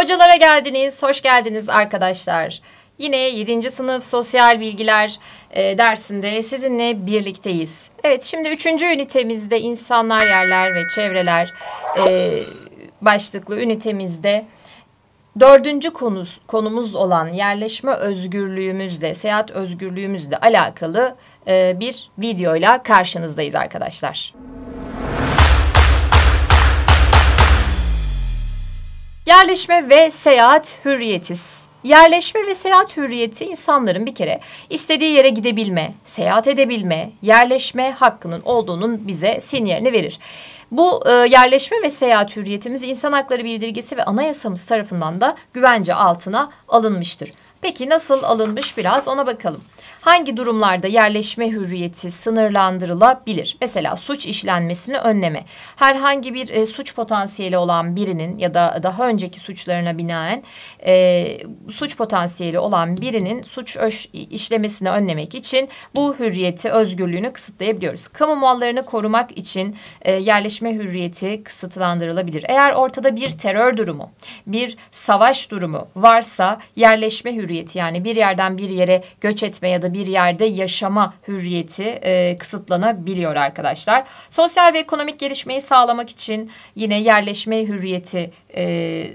Hocalara geldiniz, hoş geldiniz arkadaşlar. Yine 7. sınıf sosyal bilgiler e, dersinde sizinle birlikteyiz. Evet şimdi 3. ünitemizde insanlar, yerler ve çevreler e, başlıklı ünitemizde dördüncü konus, konumuz olan yerleşme özgürlüğümüzle, seyahat özgürlüğümüzle alakalı e, bir videoyla karşınızdayız arkadaşlar. Yerleşme ve seyahat hürriyeti. Yerleşme ve seyahat hürriyeti insanların bir kere istediği yere gidebilme, seyahat edebilme, yerleşme hakkının olduğunun bize sinyalini verir. Bu e, yerleşme ve seyahat hürriyetimiz insan hakları bildirgesi ve anayasamız tarafından da güvence altına alınmıştır. Peki nasıl alınmış biraz ona bakalım hangi durumlarda yerleşme hürriyeti sınırlandırılabilir? Mesela suç işlenmesini önleme. Herhangi bir e, suç potansiyeli olan birinin ya da daha önceki suçlarına binaen e, suç potansiyeli olan birinin suç işlemesini önlemek için bu hürriyeti, özgürlüğünü kısıtlayabiliyoruz. Kamu mallarını korumak için e, yerleşme hürriyeti kısıtlandırılabilir. Eğer ortada bir terör durumu, bir savaş durumu varsa yerleşme hürriyeti yani bir yerden bir yere göç etme ya da bir yerde yaşama hürriyeti e, kısıtlanabiliyor arkadaşlar. Sosyal ve ekonomik gelişmeyi sağlamak için yine yerleşme hürriyeti e,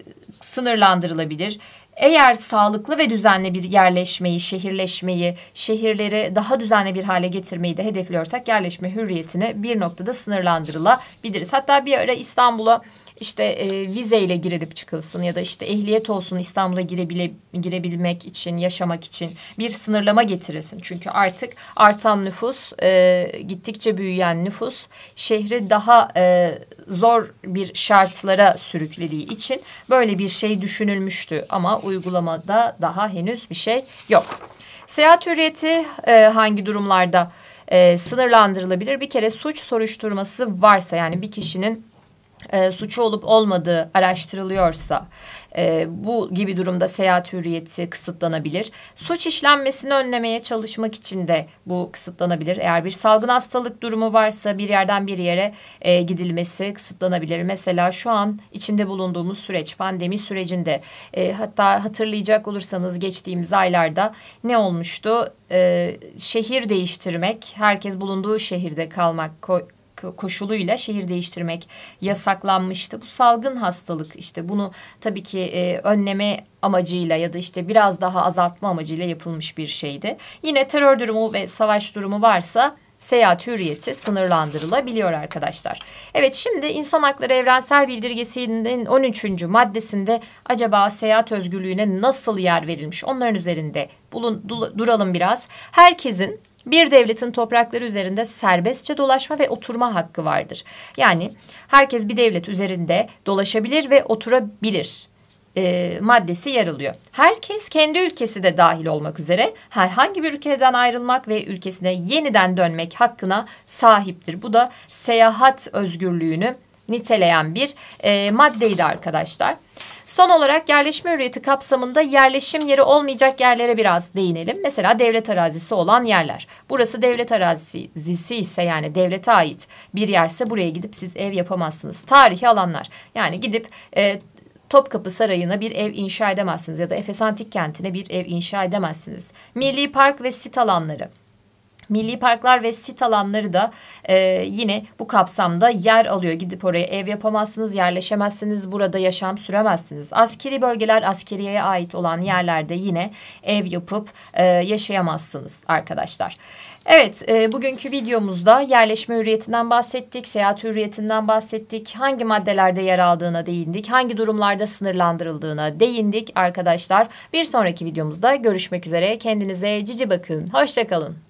sınırlandırılabilir. Eğer sağlıklı ve düzenli bir yerleşmeyi, şehirleşmeyi, şehirleri daha düzenli bir hale getirmeyi de hedefliyorsak yerleşme hürriyetini bir noktada sınırlandırılabiliriz. Hatta bir ara İstanbul'a işte e, vizeyle girilip çıkılsın ya da işte ehliyet olsun İstanbul'a girebile, girebilmek için, yaşamak için bir sınırlama getirilsin. Çünkü artık artan nüfus, e, gittikçe büyüyen nüfus şehri daha e, zor bir şartlara sürüklediği için böyle bir şey düşünülmüştü ama uygulamada daha henüz bir şey yok. Seyahat hürriyeti e, hangi durumlarda e, sınırlandırılabilir? Bir kere suç soruşturması varsa yani bir kişinin e, suçu olup olmadığı araştırılıyorsa e, bu gibi durumda seyahat hürriyeti kısıtlanabilir. Suç işlenmesini önlemeye çalışmak için de bu kısıtlanabilir. Eğer bir salgın hastalık durumu varsa bir yerden bir yere e, gidilmesi kısıtlanabilir. Mesela şu an içinde bulunduğumuz süreç pandemi sürecinde e, hatta hatırlayacak olursanız geçtiğimiz aylarda ne olmuştu? E, şehir değiştirmek, herkes bulunduğu şehirde kalmak koşuluyla şehir değiştirmek yasaklanmıştı. Bu salgın hastalık işte bunu tabii ki e, önleme amacıyla ya da işte biraz daha azaltma amacıyla yapılmış bir şeydi. Yine terör durumu ve savaş durumu varsa seyahat hürriyeti sınırlandırılabiliyor arkadaşlar. Evet şimdi İnsan Hakları Evrensel Bildirgesi'nin 13. maddesinde acaba seyahat özgürlüğüne nasıl yer verilmiş onların üzerinde bulun, duralım biraz. Herkesin bir devletin toprakları üzerinde serbestçe dolaşma ve oturma hakkı vardır. Yani herkes bir devlet üzerinde dolaşabilir ve oturabilir e, maddesi yer alıyor. Herkes kendi ülkesi de dahil olmak üzere herhangi bir ülkeden ayrılmak ve ülkesine yeniden dönmek hakkına sahiptir. Bu da seyahat özgürlüğünü niteleyen bir e, maddeydi arkadaşlar. Son olarak yerleşme hürriyeti kapsamında yerleşim yeri olmayacak yerlere biraz değinelim. Mesela devlet arazisi olan yerler. Burası devlet arazisi ise yani devlete ait bir yerse buraya gidip siz ev yapamazsınız. Tarihi alanlar yani gidip e, Topkapı Sarayı'na bir ev inşa edemezsiniz ya da Efes Antik Kenti'ne bir ev inşa edemezsiniz. Milli park ve sit alanları Milli parklar ve sit alanları da e, yine bu kapsamda yer alıyor. Gidip oraya ev yapamazsınız, yerleşemezsiniz, burada yaşam süremezsiniz. Askeri bölgeler askeriye ait olan yerlerde yine ev yapıp e, yaşayamazsınız arkadaşlar. Evet, e, bugünkü videomuzda yerleşme hürriyetinden bahsettik, seyahat hürriyetinden bahsettik, hangi maddelerde yer aldığına değindik, hangi durumlarda sınırlandırıldığına değindik arkadaşlar. Bir sonraki videomuzda görüşmek üzere. Kendinize cici bakın. Hoşçakalın.